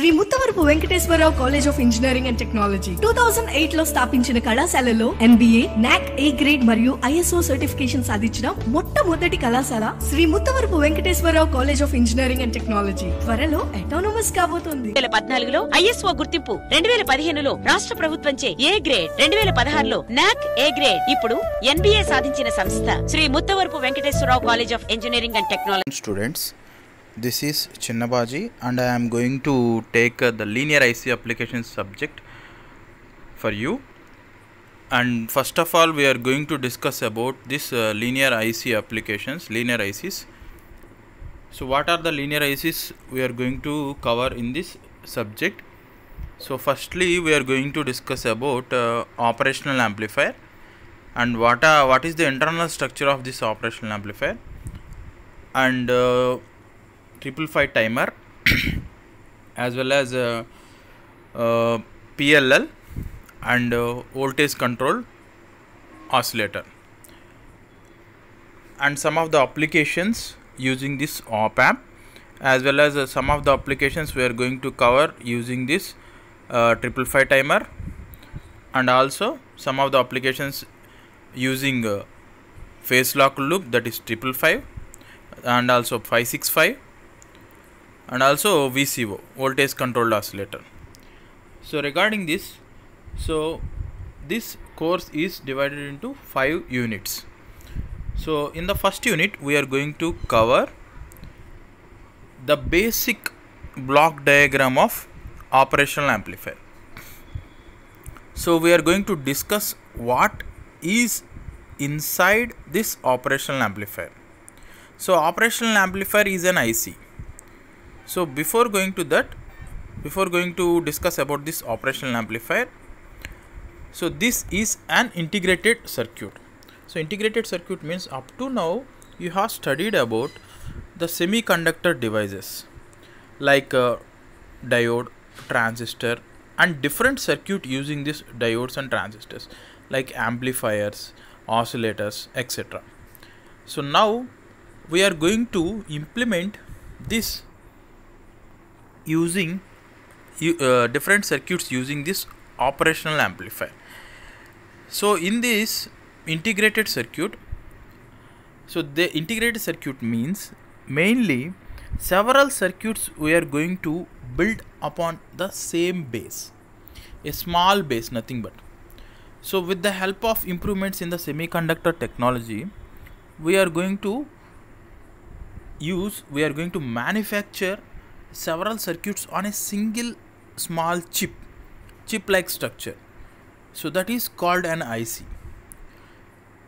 Shri Muthavarapu Venkateswararao college of engineering and technology two thousand eight లో స్థాపించిన కళాశాలలో ఎంబీఏ నాక్ ఏ గ్రేడ్ మరియు ఐఎస్ఓ సర్టిఫికేషన్ సాధించిన మొట్టమొదటి కళాశాల Shri Muthavarapu Venkateswararao college of engineering and technology త్వరలో అటోనమస్ కాబోతుంది వేల పద్నాలుగులో ఐఎస్ఓ గుర్తింపు రెండు వేల పదిహేనులో రాష్ట్ర ప్రభుత్వంచే ఏ గ్రేడ్ రెండు వేల పదహారులో నాక్ ఏ గ్రేడ్ ఇప్పుడు ఎన్బిఏ సాధించిన సంస్థ Shri Muthavarapu Venkateswararao college of engineering and technology students this is Chinnabaji and I am going to take uh, the linear IC application subject for you and first of all we are going to discuss about this uh, linear IC applications linear ICs so what are the linear ICs we are going to cover in this subject so firstly we are going to discuss about uh, operational amplifier and what what is the internal structure of this operational amplifier and uh, triple five timer as well as uh, uh, PLL and uh, voltage control oscillator and some of the applications using this op amp as well as uh, some of the applications we are going to cover using this uh, triple five timer and also some of the applications using uh, phase lock loop that is triple five and also 565 and also VCO voltage controlled oscillator. So regarding this, so this course is divided into five units. So in the first unit we are going to cover the basic block diagram of operational amplifier. So we are going to discuss what is inside this operational amplifier. So operational amplifier is an IC so before going to that before going to discuss about this operational amplifier so this is an integrated circuit so integrated circuit means up to now you have studied about the semiconductor devices like uh, diode transistor and different circuit using these diodes and transistors like amplifiers oscillators etc so now we are going to implement this using uh, different circuits using this operational amplifier. So in this integrated circuit, so the integrated circuit means mainly several circuits we are going to build upon the same base, a small base, nothing but. So with the help of improvements in the semiconductor technology, we are going to use, we are going to manufacture several circuits on a single small chip chip like structure so that is called an IC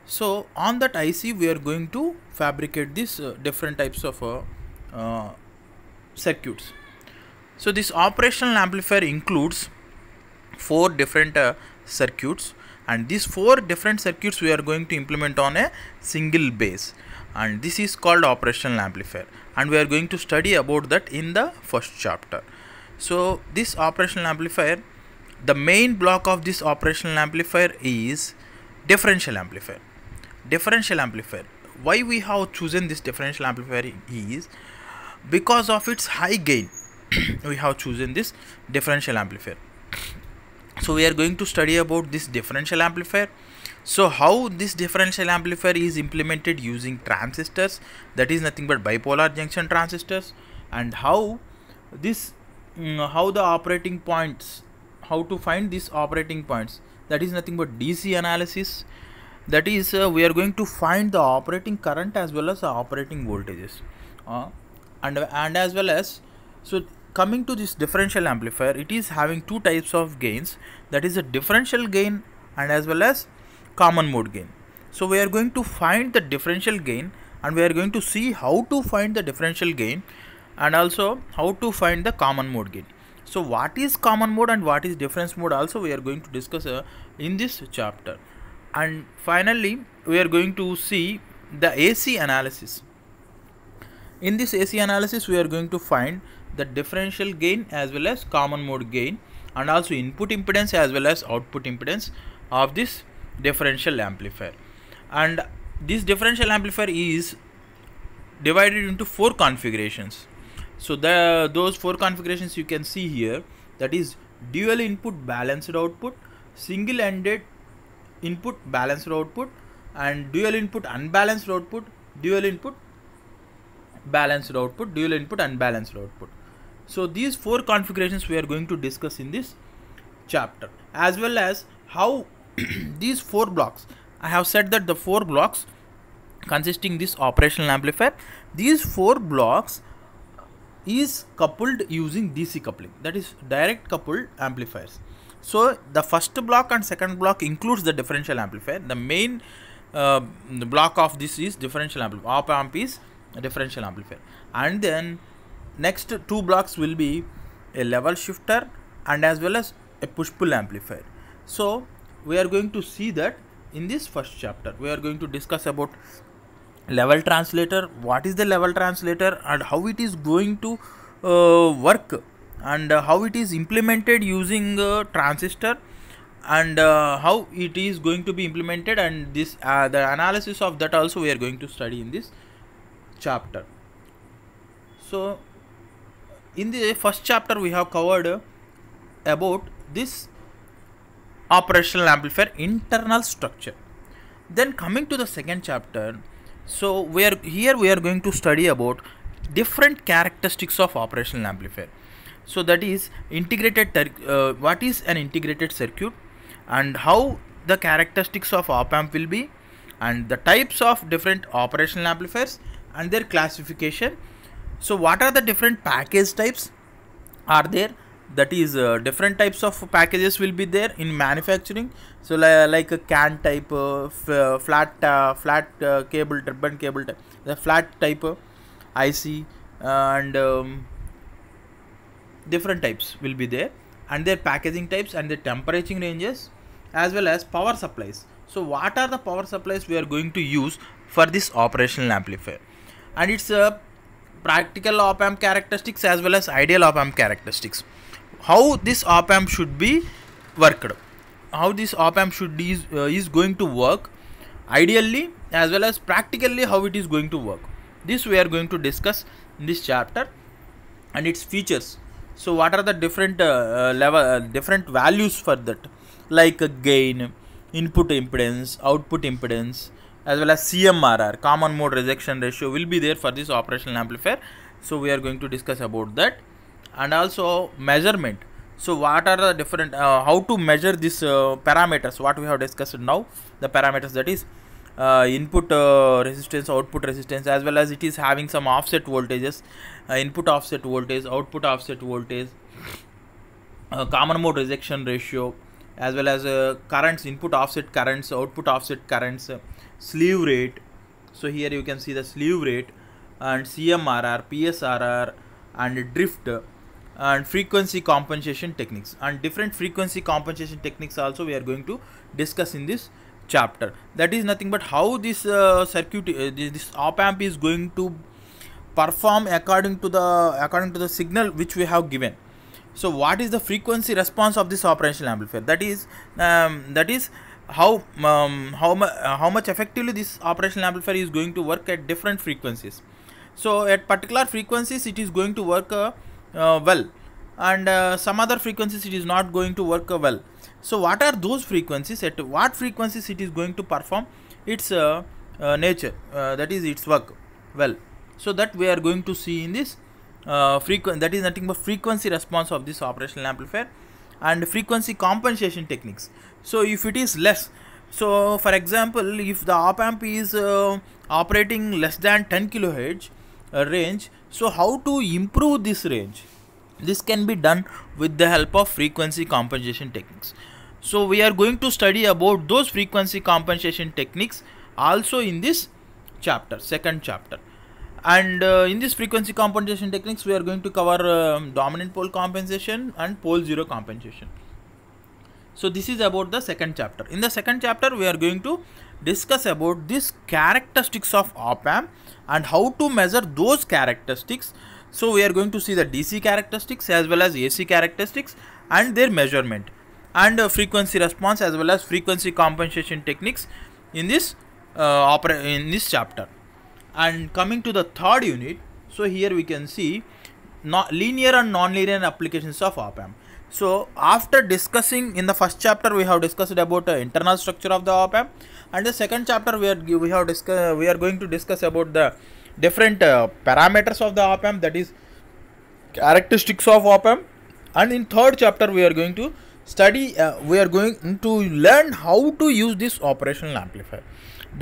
so on that IC we are going to fabricate these uh, different types of uh, uh, circuits so this operational amplifier includes four different uh, circuits and these four different circuits we are going to implement on a single base and this is called operational amplifier and we are going to study about that in the first chapter. So this operational amplifier, the main block of this operational amplifier is differential amplifier. Differential amplifier. Why we have chosen this differential amplifier is because of its high gain we have chosen this differential amplifier so we are going to study about this differential amplifier so how this differential amplifier is implemented using transistors that is nothing but bipolar junction transistors and how this mm, how the operating points how to find these operating points that is nothing but DC analysis that is uh, we are going to find the operating current as well as the operating voltages uh, and and as well as so coming to this differential amplifier it is having two types of gains that is a differential gain and as well as common mode gain. So we are going to find the differential gain and we are going to see how to find the differential gain and also how to find the common mode gain. So what is common mode and what is difference mode also we are going to discuss uh, in this chapter. And finally we are going to see the AC analysis. In this AC analysis we are going to find the differential gain as well as common mode gain and also input impedance as well as output impedance of this differential amplifier and this differential amplifier is divided into four configurations so the those four configurations you can see here that is dual input balanced output single ended input balanced output and dual input unbalanced output dual input balanced output dual input unbalanced output so these four configurations we are going to discuss in this chapter as well as how these four blocks i have said that the four blocks consisting this operational amplifier these four blocks is coupled using dc coupling that is direct coupled amplifiers so the first block and second block includes the differential amplifier the main uh, the block of this is differential amplifier op amp is differential amplifier and then next two blocks will be a level shifter and as well as a push pull amplifier so we are going to see that in this first chapter we are going to discuss about level translator what is the level translator and how it is going to uh, work and uh, how it is implemented using uh, transistor and uh, how it is going to be implemented and this uh, the analysis of that also we are going to study in this chapter so in the first chapter we have covered about this operational amplifier internal structure then coming to the second chapter so we are here we are going to study about different characteristics of operational amplifier so that is integrated uh, what is an integrated circuit and how the characteristics of op amp will be and the types of different operational amplifiers and their classification so what are the different package types are there that is uh, different types of packages will be there in manufacturing so li like a can type uh, uh flat uh, flat uh, cable ribbon cable type the flat type uh, IC and um, different types will be there and their packaging types and their temperature ranges as well as power supplies so what are the power supplies we are going to use for this operational amplifier and it's a practical op amp characteristics as well as ideal op amp characteristics how this op amp should be worked how this op amp should is, uh, is going to work ideally as well as practically how it is going to work this we are going to discuss in this chapter and its features so what are the different uh, uh level uh, different values for that like uh, gain input impedance output impedance as well as cmrr common mode rejection ratio will be there for this operational amplifier so we are going to discuss about that and also measurement so what are the different uh, how to measure these uh, parameters what we have discussed now the parameters that is uh, input uh, resistance output resistance as well as it is having some offset voltages uh, input offset voltage output offset voltage uh, common mode rejection ratio as well as currents input offset currents output offset currents slew rate so here you can see the slew rate and cmrr psrr and drift and frequency compensation techniques and different frequency compensation techniques also we are going to discuss in this chapter that is nothing but how this uh, circuit uh, this, this op amp is going to perform according to the according to the signal which we have given so what is the frequency response of this operational amplifier that is um, that is how um, how, mu uh, how much effectively this operational amplifier is going to work at different frequencies so at particular frequencies it is going to work uh, uh, well and uh, some other frequencies it is not going to work uh, well so what are those frequencies at what frequencies it is going to perform its nature that is its work well so that we are going to see in this uh, frequency that is nothing but frequency response of this operational amplifier and frequency compensation techniques so if it is less so for example if the op amp is uh, operating less than 10 kilohertz uh, range so how to improve this range? This can be done with the help of frequency compensation techniques. So we are going to study about those frequency compensation techniques also in this chapter, second chapter. And uh, in this frequency compensation techniques, we are going to cover um, dominant pole compensation and pole zero compensation. So this is about the second chapter. In the second chapter, we are going to discuss about these characteristics of op amp and how to measure those characteristics. So we are going to see the DC characteristics as well as AC characteristics and their measurement and uh, frequency response as well as frequency compensation techniques in this uh, in this chapter. And coming to the third unit, so here we can see linear and nonlinear applications of op amp. So after discussing in the first chapter we have discussed about the internal structure of the op amp and the second chapter we are we have discuss we are going to discuss about the different uh, parameters of the op amp that is characteristics of op amp and in third chapter we are going to study uh, we are going to learn how to use this operational amplifier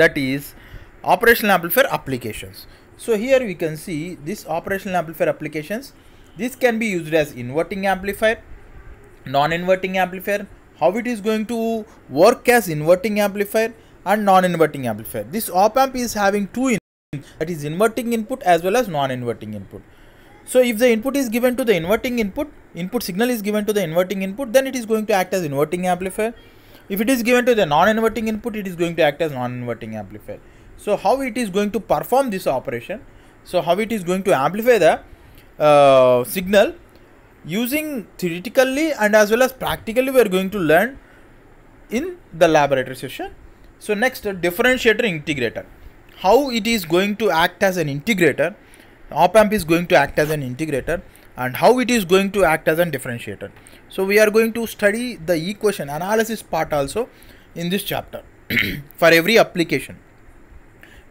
that is operational amplifier applications. So here we can see this operational amplifier applications this can be used as inverting amplifier non-inverting amplifier, how it is going to work as inverting amplifier and non-inverting amplifier. This op-amp is having two inputs, that is inverting input as well as non-inverting input. So if the input is given to the inverting input, input signal is given to the inverting input, then it is going to act as inverting amplifier. If it is given to the non-inverting input, it is going to act as non-inverting amplifier. So how it is going to perform this operation, so how it is going to amplify the uh, signal using theoretically and as well as practically we are going to learn in the laboratory session. So next differentiator integrator. How it is going to act as an integrator. Op amp is going to act as an integrator and how it is going to act as a differentiator. So we are going to study the equation analysis part also in this chapter for every application.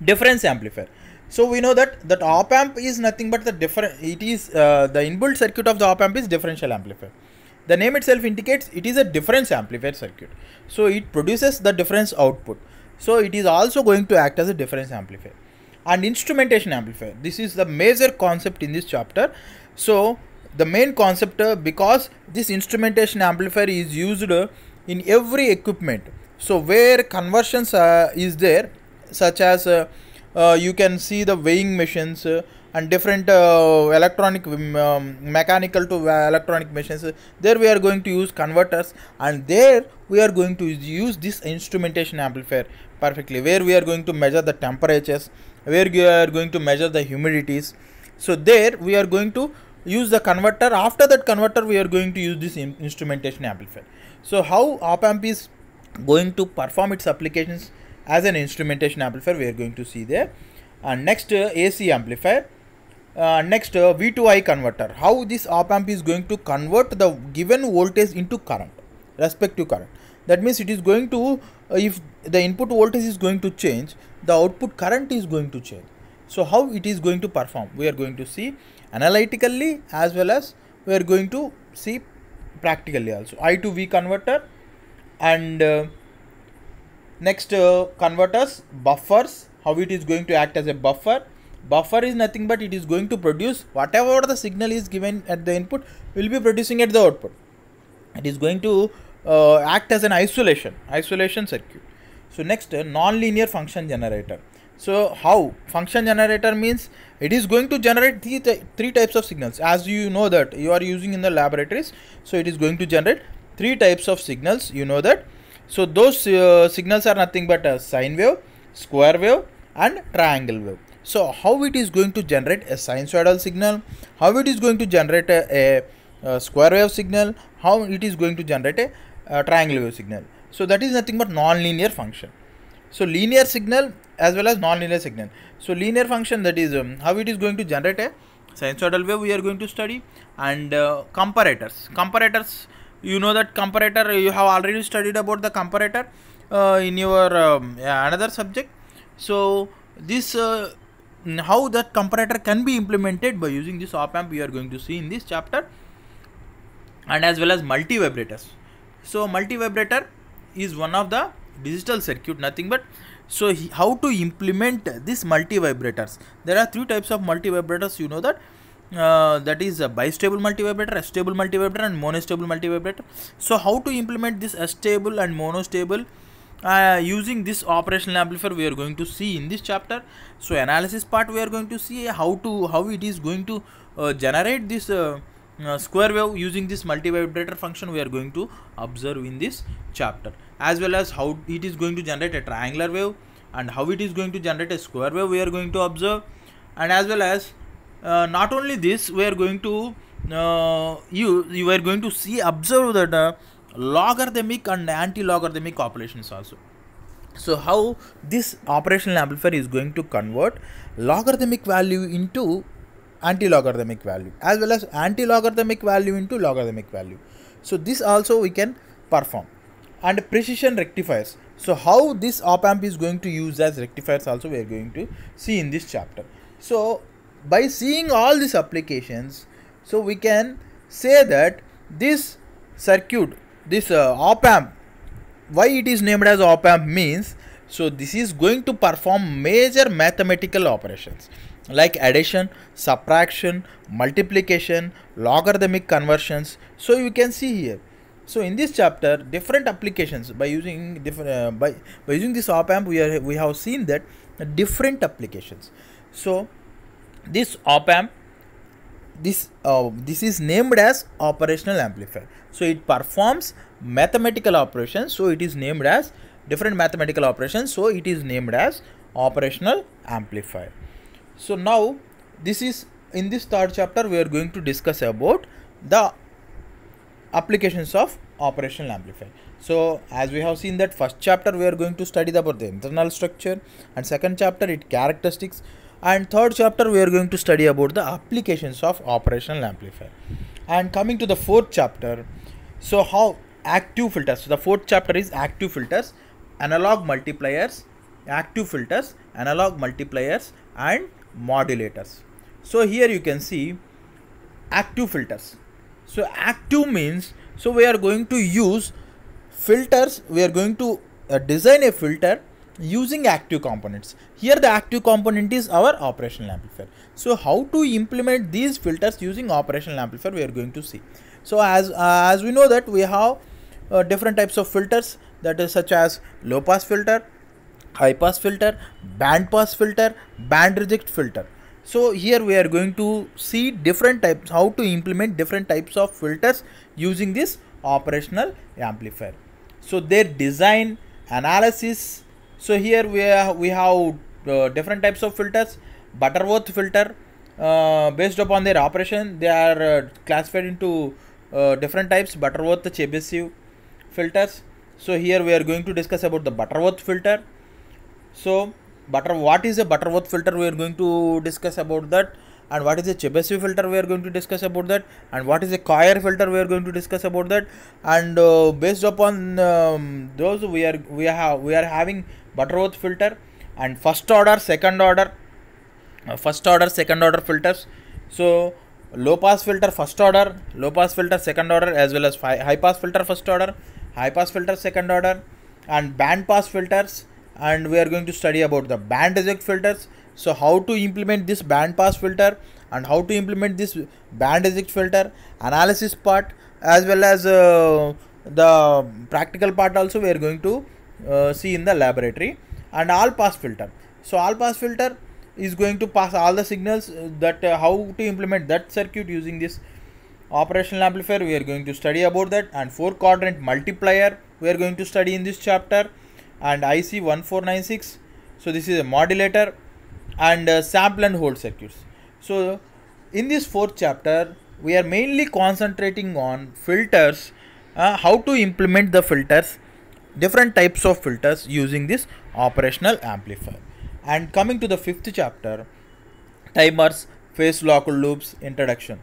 Difference amplifier. So we know that that op amp is nothing but the different. It is uh, the inbuilt circuit of the op amp is differential amplifier. The name itself indicates it is a difference amplifier circuit. So it produces the difference output. So it is also going to act as a difference amplifier and instrumentation amplifier. This is the major concept in this chapter. So the main concept uh, because this instrumentation amplifier is used uh, in every equipment. So where conversions uh, is there such as uh, uh, you can see the weighing machines uh, and different uh, electronic um, um mechanical to uh, electronic machines there we are going to use converters and there we are going to use this instrumentation amplifier perfectly where we are going to measure the temperatures where we are going to measure the humidities so there we are going to use the converter after that converter we are going to use this instrumentation amplifier so how op amp is going to perform its applications as an instrumentation amplifier we are going to see there and next uh, AC amplifier uh, next uh, V2I converter how this op amp is going to convert the given voltage into current respective current that means it is going to uh, if the input voltage is going to change the output current is going to change so how it is going to perform we are going to see analytically as well as we are going to see practically also I to V converter and uh, next uh, converters buffers how it is going to act as a buffer buffer is nothing but it is going to produce whatever the signal is given at the input will be producing at the output it is going to uh, act as an isolation isolation circuit so next uh, non-linear function generator so how function generator means it is going to generate the th three types of signals as you know that you are using in the laboratories so it is going to generate three types of signals you know that so those uh, signals are nothing but a sine wave, square wave and triangle wave. So how it is going to generate a sinusoidal signal, how it is going to generate a, a, a square wave signal, how it is going to generate a, a triangle wave signal. So that is nothing but non-linear function. So linear signal as well as non-linear signal. So linear function that is um, how it is going to generate a sinusoidal wave we are going to study and uh, comparators. Comparators you know that comparator you have already studied about the comparator uh, in your um, another subject so this uh, how that comparator can be implemented by using this op amp we are going to see in this chapter and as well as multi vibrators so multi vibrator is one of the digital circuit nothing but so how to implement this multi vibrators there are three types of multi vibrators you know that uh, that is a bistable multivibrator, a stable multivibrator and monostable multivibrator. So how to implement this stable and monostable uh, using this operational amplifier we are going to see in this chapter. So analysis part we are going to see how to how it is going to uh, generate this uh, uh, square wave using this multivibrator function we are going to observe in this chapter as well as how it is going to generate a triangular wave and how it is going to generate a square wave we are going to observe and as well as uh, not only this we are going to uh, you you are going to see observe that uh, logarithmic and anti-logarithmic operations also so how this operational amplifier is going to convert logarithmic value into anti-logarithmic value as well as anti-logarithmic value into logarithmic value so this also we can perform and precision rectifiers so how this op amp is going to use as rectifiers also we are going to see in this chapter so by seeing all these applications so we can say that this circuit this uh, op amp why it is named as op amp means so this is going to perform major mathematical operations like addition subtraction multiplication logarithmic conversions so you can see here so in this chapter different applications by using different uh, by, by using this op amp we are we have seen that different applications so this op amp this uh, this is named as operational amplifier so it performs mathematical operations so it is named as different mathematical operations so it is named as operational amplifier so now this is in this third chapter we are going to discuss about the applications of operational amplifier so as we have seen that first chapter we are going to study about the internal structure and second chapter it characteristics and third chapter we are going to study about the applications of operational amplifier and coming to the fourth chapter so how active filters so the fourth chapter is active filters analog multipliers active filters analog multipliers and modulators so here you can see active filters so active means so we are going to use filters we are going to uh, design a filter using active components. Here the active component is our operational amplifier. So how to implement these filters using operational amplifier we are going to see. So as, uh, as we know that we have uh, different types of filters that is such as low pass filter, high pass filter, band pass filter, band reject filter. So here we are going to see different types, how to implement different types of filters using this operational amplifier. So their design, analysis, so here we have we have uh, different types of filters butterworth filter uh, based upon their operation they are uh, classified into uh, different types butterworth chebyshev filters so here we are going to discuss about the butterworth filter so butter what is a butterworth filter we are going to discuss about that and what is a chebyshev filter we are going to discuss about that and what is a coir filter we are going to discuss about that and uh, based upon um, those we are we have we are having Butterworth filter and first order, second order, uh, first order, second order filters. So low pass filter first order, low pass filter second order as well as high pass filter first order, high pass filter second order and band pass filters and we are going to study about the band reject filters. So how to implement this band pass filter and how to implement this band reject filter analysis part as well as uh, the practical part also we are going to uh, see in the laboratory and all pass filter so all pass filter is going to pass all the signals uh, that uh, how to implement that circuit using this operational amplifier we are going to study about that and four quadrant multiplier we are going to study in this chapter and IC 1496 so this is a modulator and uh, sample and hold circuits so in this fourth chapter we are mainly concentrating on filters uh, how to implement the filters different types of filters using this operational amplifier. And coming to the fifth chapter, timers, phase local loops, introduction.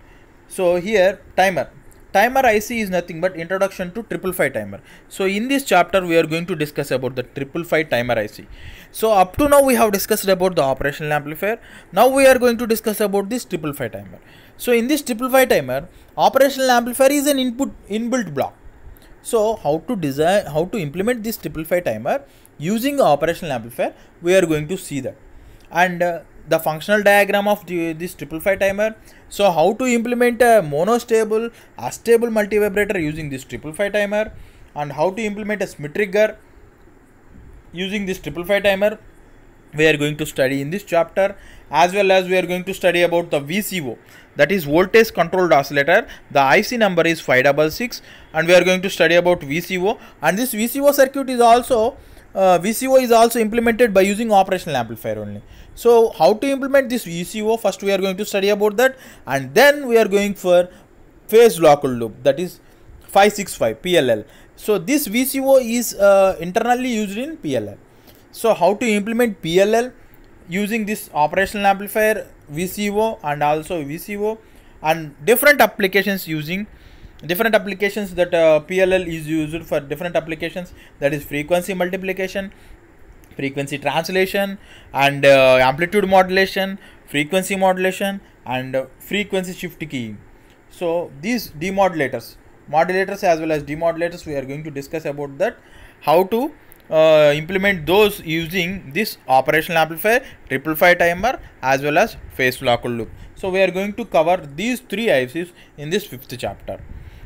So here timer, timer IC is nothing but introduction to 555 timer. So in this chapter we are going to discuss about the 555 timer IC. So up to now we have discussed about the operational amplifier. Now we are going to discuss about this 555 timer. So in this 555 timer, operational amplifier is an input inbuilt block so how to design, how to implement this triplefy timer using operational amplifier, we are going to see that. And uh, the functional diagram of the, this triplefy timer. So how to implement a monostable, a stable multivibrator using this triplefy timer and how to implement a Smith trigger using this triplefy timer we are going to study in this chapter as well as we are going to study about the VCO that is voltage controlled oscillator the IC number is 566 and we are going to study about VCO and this VCO circuit is also uh, VCO is also implemented by using operational amplifier only. So how to implement this VCO first we are going to study about that and then we are going for phase locked loop that is 565 PLL. So this VCO is uh, internally used in PLL. So how to implement PLL using this operational amplifier, VCO and also VCO and different applications using different applications that uh, PLL is used for different applications that is frequency multiplication, frequency translation and uh, amplitude modulation, frequency modulation and uh, frequency shift keying. So these demodulators, modulators as well as demodulators we are going to discuss about that how to uh, implement those using this operational amplifier, triple five timer as well as phase locked loop. So we are going to cover these three ICs in this fifth chapter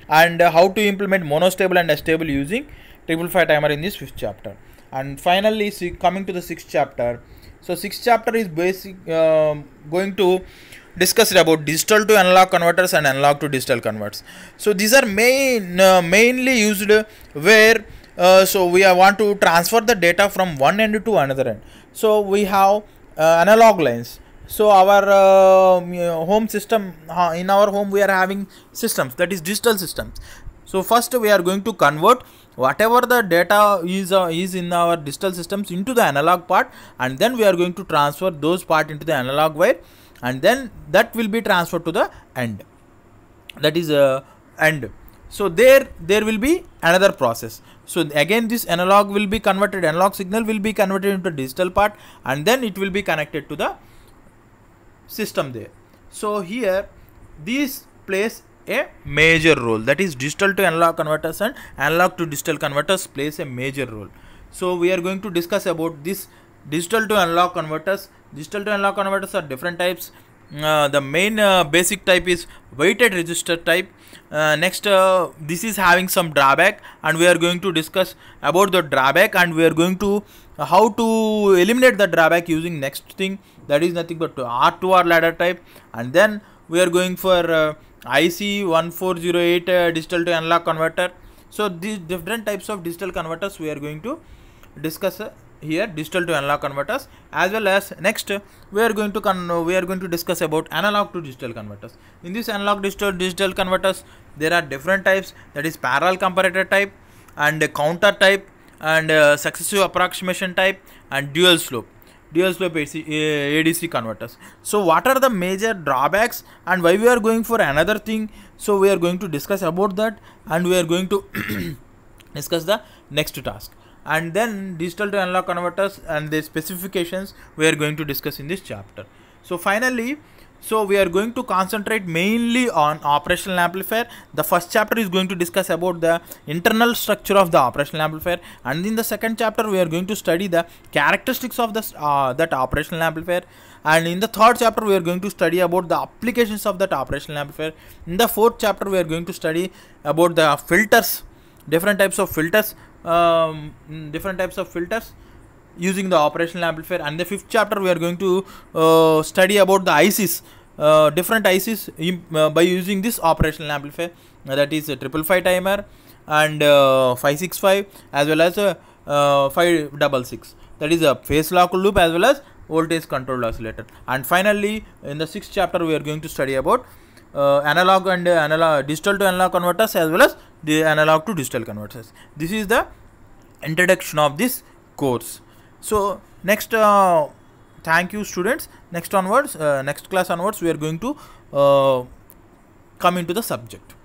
and uh, how to implement monostable and stable using triple five timer in this fifth chapter. And finally see, coming to the sixth chapter. So sixth chapter is basic uh, going to discuss about digital to analog converters and analog to digital converters. So these are main uh, mainly used where uh, so we want to transfer the data from one end to another end so we have uh, analog lines so our uh, uh home system in our home we are having systems that is digital systems so first we are going to convert whatever the data is uh, is in our digital systems into the analog part and then we are going to transfer those part into the analog wire and then that will be transferred to the end that is uh, end so there there will be another process so again this analog will be converted, analog signal will be converted into digital part and then it will be connected to the system there. So here this plays a major role that is digital to analog converters and analog to digital converters plays a major role. So we are going to discuss about this digital to analog converters. Digital to analog converters are different types uh, the main uh, basic type is weighted register type uh, next uh, this is having some drawback and we are going to discuss about the drawback and we are going to uh, how to eliminate the drawback using next thing that is nothing but r2r ladder type and then we are going for uh, ic1408 digital to analog converter so these different types of digital converters we are going to discuss here digital to analog converters as well as next we are going to we are going to discuss about analog to digital converters in this analog digital digital converters there are different types that is parallel comparator type and counter type and successive approximation type and dual slope dual slope ADC converters. So what are the major drawbacks and why we are going for another thing? So we are going to discuss about that and we are going to discuss the next task and then digital to analog converters and the specifications we are going to discuss in this chapter so finally so we are going to concentrate mainly on operational amplifier the first chapter is going to discuss about the internal structure of the operational amplifier and in the second chapter we are going to study the characteristics of this uh, that operational amplifier and in the third chapter we are going to study about the applications of that operational amplifier in the fourth chapter we are going to study about the filters different types of filters um, different types of filters using the operational amplifier and the fifth chapter we are going to uh, study about the ICs uh, different ICs uh, by using this operational amplifier uh, that is a triple five timer and 565 uh, as well as a uh, 566 that is a phase lock loop as well as voltage controlled oscillator and finally in the sixth chapter we are going to study about uh, analog and uh, analog digital to analog converters as well as the analog to digital converters this is the introduction of this course so next uh, thank you students next onwards uh, next class onwards we are going to uh, come into the subject